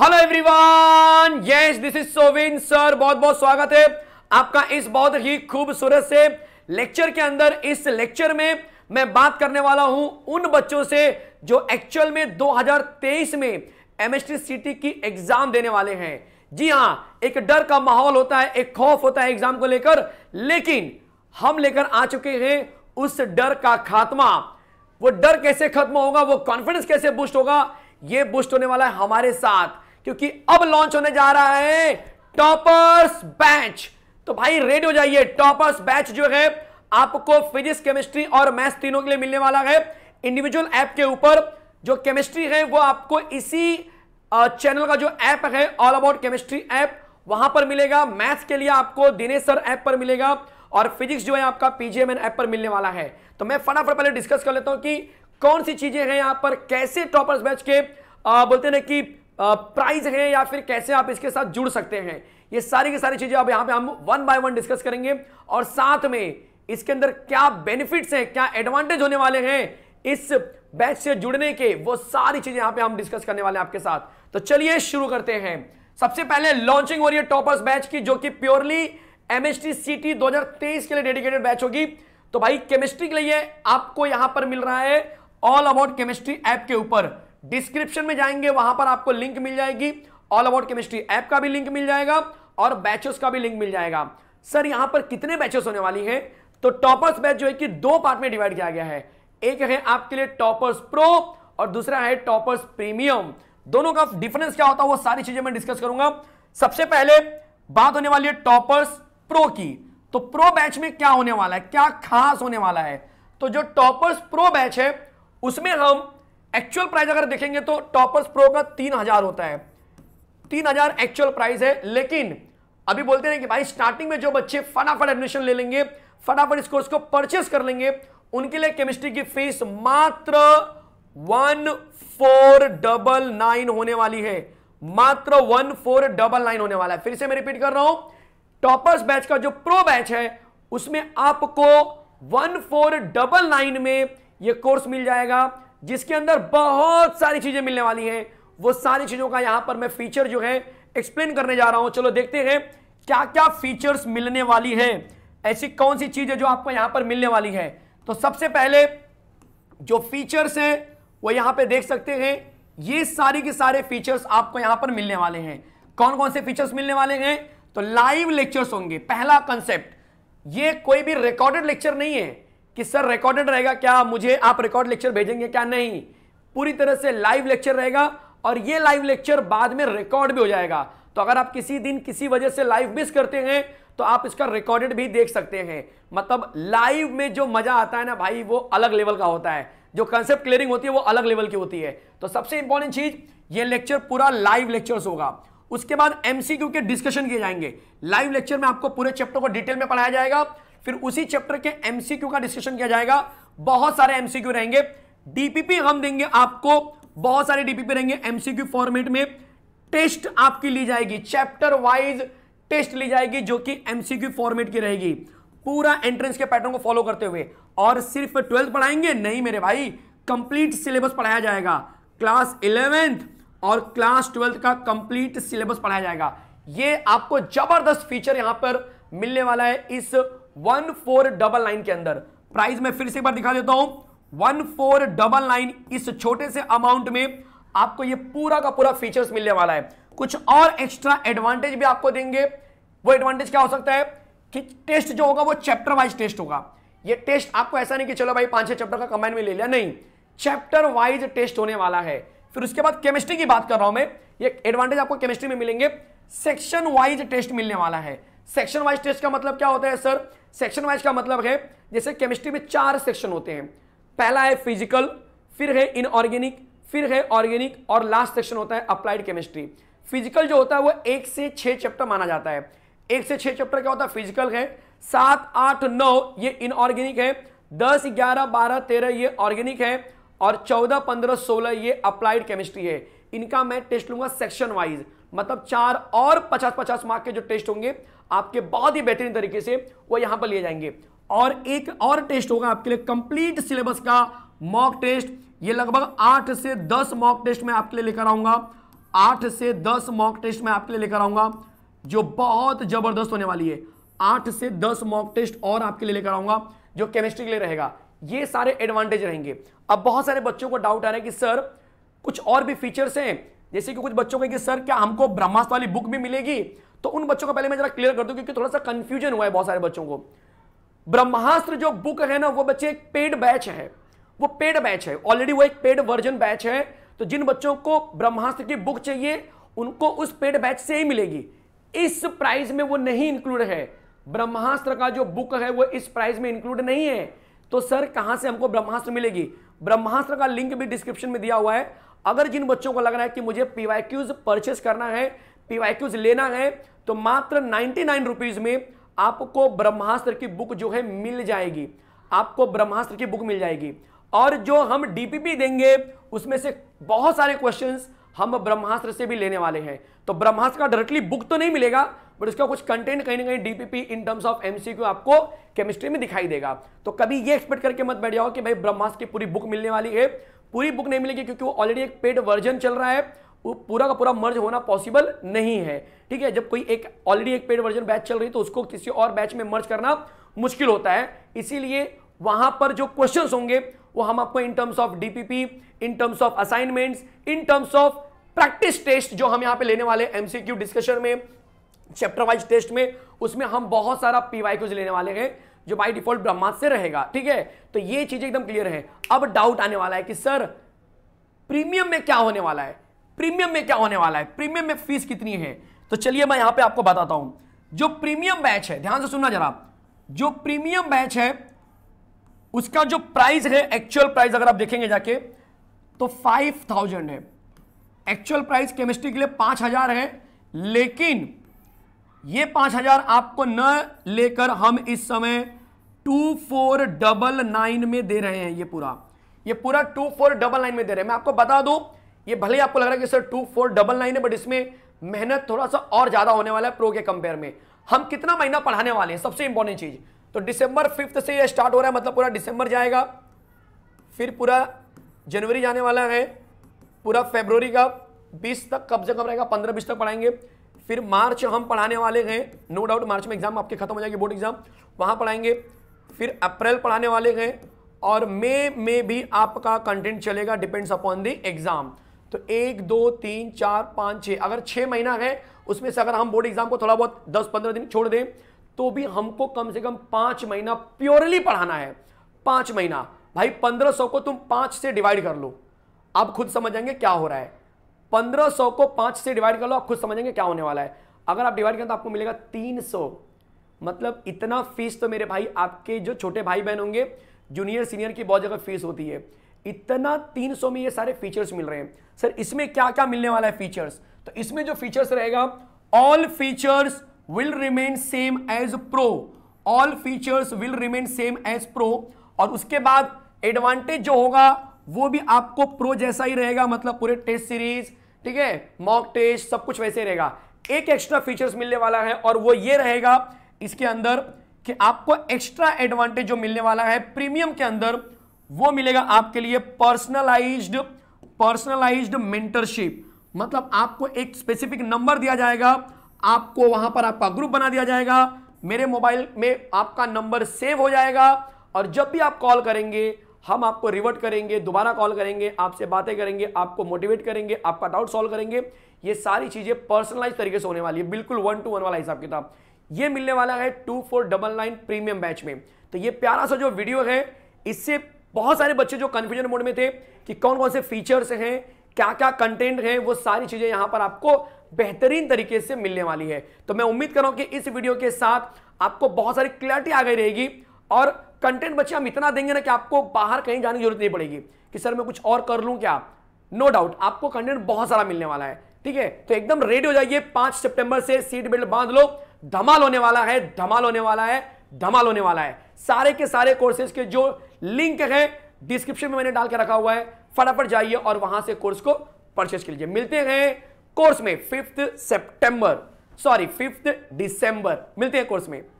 hello everyone yes this is सोविन sir बहुत बहुत स्वागत है आपका इस बहुत ही खूबसूरत से लेक्चर के अंदर इस लेक्चर में मैं बात करने वाला हूं उन बच्चों से जो एक्चुअल में 2023 में एमएसटी सिटी की एग्जाम देने वाले हैं जी हाँ एक डर का माहौल होता है एक खौफ होता है एग्जाम को लेकर लेकिन हम लेकर आ चुके हैं उस डर का खात्मा वो डर कैसे खत्म होगा वो कॉन्फिडेंस कैसे बूस्ट होगा ये बूस्ट होने वाला है हमारे साथ क्योंकि अब लॉन्च होने जा रहा है टॉपर्स बैच तो भाई रेडी हो जाइए टॉपर्स बैच जो है आपको फिजिक्स केमिस्ट्री और मैथ्स तीनों के लिए मिलने वाला है इंडिविजुअल ऐप के ऊपर जो केमिस्ट्री है वो आपको इसी चैनल का जो ऐप है ऑल अबाउट केमिस्ट्री ऐप वहां पर मिलेगा मैथ्स के लिए आपको दिनेश सर ऐप पर मिलेगा और फिजिक्स जो है आपका पीजीएमएन ऐप पर मिलने वाला है तो मैं फटाफट पहले डिस्कस कर लेता हूं कि कौन सी चीजें हैं यहां पर कैसे टॉपर्स बैच के आ, बोलते ना कि प्राइज है या फिर कैसे आप इसके साथ जुड़ सकते हैं ये सारी की सारी चीज़ें अब यहां पे हम वन बाय वन डिस्कस करेंगे और साथ में इसके अंदर क्या बेनिफिट्स हैं क्या एडवांटेज होने वाले हैं इस बैच से जुड़ने के वो सारी चीज़ें यहां पे हम डिस्कस करने वाले हैं आपके साथ तो चलिए शुरू करते हैं सबसे पहले लॉन्चिंग हो रही है टॉपर्स बैच की जो कि प्योरली एमएसटी हजार 2023 के लिए डेडिकेटेड बैच होगी तो भाई केमिस्ट्री के लिए आपको यहां पर मिल रहा है ऑल अबाउट केमिस्ट्री ऐप के ऊपर डिस्क्रिप्शन में जाएंगे वहां पर आपको लिंक मिल जाएगी ऑल अबाउट केमिस्ट्री ऐप का भी लिंक मिल जाएगा और बैचेस का भी लिंक मिल जाएगा सर यहां पर कितने बैचेस होने वाली है तो टॉपर्स बैच जो है कि दो पार्ट में डिवाइड किया गया है एक है आपके लिए टॉपर्स प्रो और दूसरा है टॉपर्स प्रीमियम दोनों का डिफरेंस क्या होता है वो सारी चीजें मैं डिस्कस करूंगा सबसे पहले बात होने वाली है टॉपर्स प्रो की तो प्रो बैच में क्या होने वाला है क्या खास होने वाला है तो जो टॉपर्स प्रो बैच है उसमें हम एक्चुअल प्राइस अगर देखेंगे तो टॉपर्स प्रो का तीन हजार होता है तीन हजार एक्चुअल प्राइस है लेकिन अभी बोलते हैं कि भाई स्टार्टिंग में जो बच्चे फटाफट एडमिशन ले लेंगे फटाफट इस कोर्स को परचेस कर लेंगे उनके लिए केमिस्ट्री की फीस मात्र वन फोर डबल नाइन होने वाली है मात्र वन फोर डबल नाइन होने वाला है फिर से मैं रिपीट कर रहा हूं टॉपर्स बैच का जो प्रो बैच है उसमें आपको वन फोर डबल नाइन में यह कोर्स मिल जाएगा जिसके अंदर बहुत सारी चीजें मिलने वाली हैं वो सारी चीजों का यहां पर मैं फीचर जो है एक्सप्लेन करने जा रहा हूं चलो देखते हैं क्या क्या फीचर्स मिलने वाली है ऐसी कौन सी चीज है जो आपको यहां पर मिलने वाली है तो सबसे पहले जो फीचर्स हैं वो यहां पे देख सकते हैं ये सारी के सारे फीचर्स आपको यहां पर मिलने वाले हैं कौन कौन से फीचर्स मिलने वाले हैं तो लाइव लेक्चर्स होंगे पहला कंसेप्ट ये कोई भी रिकॉर्डेड लेक्चर नहीं है कि सर रिकॉर्डेड रहेगा क्या मुझे आप रिकॉर्ड लेक्चर भेजेंगे क्या नहीं पूरी तरह से लाइव लेक्चर रहेगा और ये लाइव लेक्चर बाद में रिकॉर्ड भी हो जाएगा तो अगर आप किसी दिन किसी वजह से लाइव मिस करते हैं तो आप इसका रिकॉर्डेड भी देख सकते हैं मतलब लाइव में जो मजा आता है ना भाई वो अलग लेवल का होता है जो कंसेप्ट क्लियरिंग होती है वो अलग लेवल की होती है तो सबसे इंपॉर्टेंट चीज ये लेक्चर पूरा लाइव लेक्चर होगा उसके बाद एमसीक्यू के डिस्कशन किए जाएंगे लाइव लेक्चर में आपको पूरे चैप्टर को डिटेल में पढ़ाया जाएगा फिर उसी चैप्टर के एमसीक्यू का डिस्कशन किया जाएगा बहुत सारे एमसीक्यू रहेंगे डीपीपी हम देंगे आपको बहुत सारे डीपीपी रहेंगे एमसीक्यू फॉर्मेट में टेस्ट आपकी ली जाएगी चैप्टर वाइज टेस्ट ली जाएगी जो कि एमसीक्यू फॉर्मेट की रहेगी पूरा एंट्रेंस के पैटर्न को फॉलो करते हुए और सिर्फ ट्वेल्थ पढ़ाएंगे नहीं मेरे भाई कंप्लीट सिलेबस पढ़ाया जाएगा क्लास इलेवेंथ और क्लास ट्वेल्थ का कंप्लीट सिलेबस पढ़ाया जाएगा ये आपको जबरदस्त फीचर यहां पर मिलने वाला है इस वन फोर डबल नाइन के अंदर प्राइस में फिर से एक बार दिखा देता हूं वन फोर डबल नाइन इस छोटे से अमाउंट में आपको ये पूरा का पूरा फीचर्स मिलने वाला है कुछ और एक्स्ट्रा एडवांटेज भी आपको देंगे वो एडवांटेज क्या हो सकता है कि टेस्ट जो होगा वो चैप्टर वाइज टेस्ट होगा ये टेस्ट आपको ऐसा नहीं कि चलो भाई पांच छह चैप्टर का कंबाइन में ले लिया नहीं चैप्टर वाइज टेस्ट होने वाला है फिर उसके बाद केमिस्ट्री की बात कर रहा हूं मैं ये एडवांटेज आपको केमिस्ट्री में मिलेंगे सेक्शन वाइज टेस्ट मिलने वाला है सेक्शन वाइज टेस्ट का मतलब क्या होता है सर सेक्शन वाइज का मतलब है जैसे केमिस्ट्री में चार सेक्शन होते हैं पहला है फिजिकल फिर है इनऑर्गेनिक फिर है ऑर्गेनिक और लास्ट सेक्शन होता है अप्लाइड केमिस्ट्री फिजिकल जो होता है वो एक से छह चैप्टर माना जाता है एक से छह चैप्टर क्या होता है फिजिकल है सात आठ नौ ये इनऑर्गेनिक है दस ग्यारह बारह तेरह ये ऑर्गेनिक है और चौदह पंद्रह सोलह ये अप्लाइड केमिस्ट्री है इनका मैं टेस्ट लूंगा सेक्शन वाइज मतलब चार और पचास पचास मार्क के जो टेस्ट होंगे आपके बहुत ही बेहतरीन तरीके से वो यहां पर लिए जाएंगे और एक और टेस्ट होगा आपके लिए कंप्लीट सिलेबस का मॉक टेस्ट ये लगभग आठ से दस मॉक टेस्ट में आपके लिए लेकर आऊंगा आठ से दस मॉक टेस्ट में आपके लिए लेकर आऊंगा जो बहुत जबरदस्त होने वाली है आठ से दस मॉक टेस्ट और आपके लिए लेकर आऊंगा जो केमिस्ट्री के लिए रहेगा ये सारे एडवांटेज रहेंगे अब बहुत सारे बच्चों को डाउट आ रहा है कि सर कुछ और भी फीचर्स हैं जैसे कि कुछ बच्चों को कि सर क्या हमको ब्रह्मास्त्र वाली बुक भी मिलेगी तो उन बच्चों को पहले मैं जरा क्लियर कर दूं क्योंकि थोड़ा सा कंफ्यूजन हुआ है बहुत सारे बच्चों को ब्रह्मास्त्र जो बुक है ना वो बच्चे एक पेड बैच है वो पेड बैच है ऑलरेडी वो एक पेड वर्जन बैच है तो जिन बच्चों को ब्रह्मास्त्र की बुक चाहिए उनको उस पेड बैच से ही मिलेगी इस प्राइस में वो नहीं इंक्लूड है ब्रह्मास्त्र का जो बुक है वो इस प्राइस में इंक्लूड नहीं है तो सर कहां से हमको ब्रह्मास्त्र मिलेगी ब्रह्मास्त्र का लिंक भी डिस्क्रिप्शन में दिया हुआ है अगर जिन बच्चों को लग रहा है कि मुझे पीवाई क्यूज परचेस करना है पीवाईक्यूज लेना है तो मात्र नाइन्टी नाइन रुपीज में आपको ब्रह्मास्त्र की बुक जो है मिल जाएगी आपको ब्रह्मास्त्र की बुक मिल जाएगी और जो हम डीपीपी देंगे उसमें से बहुत सारे क्वेश्चंस हम ब्रह्मास्त्र से भी लेने वाले हैं तो ब्रह्मास्त्र का डायरेक्टली बुक तो नहीं मिलेगा बट उसका कुछ कंटेंट कहीं ना कहीं DPP in terms of MCQ आपको केमिस्ट्री में दिखाई देगा तो कभी ये एक्सपेक्ट करके मत बैठ जाओ कि भाई ब्रह्मास्त्र की पूरी बुक मिलने वाली है पूरी बुक नहीं मिलेगी क्योंकि वो ऑलरेडी एक पेड वर्जन चल रहा है वो पूरा का पूरा मर्ज होना पॉसिबल नहीं है ठीक है जब कोई एक ऑलरेडी एक पेड वर्जन बैच चल रही तो उसको किसी और बैच में मर्ज करना मुश्किल होता है इसीलिए वहां पर जो क्वेश्चंस होंगे वो हम आपको in terms of DPP in terms of assignments in terms of practice test जो हम यहाँ पे लेने वाले एमसीक्यू डिस्कशन में चैप्टर वाइज टेस्ट में उसमें हम बहुत सारा पीवाई क्यूज लेने वाले हैं जो बाई डिफॉल्ट ब्रह्मास्त्र से रहेगा ठीक है तो ये चीज एकदम क्लियर है अब डाउट आने वाला है कि सर प्रीमियम में क्या होने वाला है प्रीमियम में क्या होने वाला है प्रीमियम में फीस कितनी है तो चलिए मैं यहां पे आपको बताता हूं जो प्रीमियम बैच है ध्यान से सुनना जरा जो प्रीमियम बैच है उसका जो प्राइस है एक्चुअल प्राइस अगर आप देखेंगे जाके तो फाइव थाउजेंड है एक्चुअल प्राइस केमिस्ट्री के लिए पांच हजार है लेकिन ये पांच हजार आपको न लेकर हम इस समय टू फोर डबल नाइन में दे रहे हैं ये पूरा ये पूरा टू फोर डबल नाइन में दे रहे हैं मैं आपको बता दूं ये भले ही आपको लग रहा है कि sir two four double nine है बट इसमें मेहनत थोड़ा सा और ज़्यादा होने वाला है प्रो के कंपेयर में हम कितना महीना पढ़ाने वाले हैं सबसे इंपॉर्टेंट चीज़ तो दिसंबर फिफ्थ से ये स्टार्ट हो रहा है मतलब पूरा दिसंबर जाएगा फिर पूरा जनवरी जाने वाला है पूरा फेब्रवरी का बीस तक कब से कब रहेगा पंद्रह बीस तक पढ़ाएंगे फिर मार्च हम पढ़ाने वाले हैं नो डाउट मार्च में एग्जाम आपके खत्म हो जाएगी बोर्ड एग्जाम वहां पढ़ाएंगे फिर अप्रैल पढ़ाने वाले हैं और मई में भी आपका कंटेंट चलेगा डिपेंड्स अपॉन दी एग्जाम तो एक दो तीन चार पाँच छः अगर छः महीना है उसमें से अगर हम बोर्ड एग्जाम को थोड़ा बहुत दस पंद्रह दिन छोड़ दें तो भी हमको कम से कम पाँच महीना प्योरली पढ़ाना है पाँच महीना भाई पंद्रह सौ को तुम पाँच से डिवाइड कर लो आप खुद समझ जाएंगे क्या हो रहा है पंद्रह सौ को पाँच से डिवाइड कर लो आप खुद समझेंगे क्या होने वाला है अगर आप डिवाइड करें तो आपको मिलेगा तीन सौ मतलब इतना फीस तो मेरे भाई आपके जो छोटे भाई बहन होंगे जूनियर सीनियर की बहुत जगह फीस होती है इतना 300 में ये सारे फीचर्स मिल रहे हैं सर इसमें क्या क्या मिलने वाला है फीचर्स तो इसमें जो फीचर्स रहेगा all features will remain same as pro all features will remain same as pro और उसके बाद एडवांटेज जो होगा वो भी आपको प्रो जैसा ही रहेगा मतलब पूरे टेस्ट सीरीज ठीक है मॉक टेस्ट सब कुछ वैसे रहेगा एक एक्स्ट्रा फीचर्स मिलने वाला है और वो ये रहेगा इसके अंदर कि आपको एक्स्ट्रा एडवांटेज जो मिलने वाला है प्रीमियम के अंदर वो मिलेगा आपके लिए पर्सनलाइज्ड पर्सनलाइज्ड मेंटरशिप मतलब आपको एक स्पेसिफिक नंबर दिया जाएगा आपको वहां पर आपका ग्रुप बना दिया जाएगा मेरे मोबाइल में आपका नंबर सेव हो जाएगा और जब भी आप कॉल करेंगे हम आपको रिवर्ट करेंगे दोबारा कॉल करेंगे आपसे बातें करेंगे आपको मोटिवेट करेंगे आपका डाउट सॉल्व करेंगे ये सारी चीज़ें पर्सनलाइज तरीके से होने वाली है बिल्कुल वन टू वन वाला हिसाब किताब ये मिलने वाला है two four double nine premium batch में तो ये प्यारा सा जो वीडियो है इससे बहुत सारे बच्चे जो कन्फ्यूजन मोड में थे कि कौन कौन से फीचर्स हैं क्या क्या कंटेंट है वो सारी चीज़ें यहां पर आपको बेहतरीन तरीके से मिलने वाली है तो मैं उम्मीद कर रहा हूं कि इस वीडियो के साथ आपको बहुत सारी क्लैरिटी आ गई रहेगी और कंटेंट बच्चे हम इतना देंगे ना कि आपको बाहर कहीं जाने की जरूरत नहीं पड़ेगी कि सर मैं कुछ और कर लूं क्या नो no डाउट आपको कंटेंट बहुत सारा मिलने वाला है ठीक है तो एकदम रेडी हो जाइए पांच सितंबर से सीट बेल्ट बांध लो धमाल होने वाला है धमाल होने वाला है धमाल होने वाला है सारे के सारे कोर्सेज के जो लिंक है डिस्क्रिप्शन में मैंने डाल के रखा हुआ है फटाफट जाइए और वहां से कोर्स को परचेज कर लीजिए मिलते हैं कोर्स में fifth September sorry fifth December मिलते हैं कोर्स में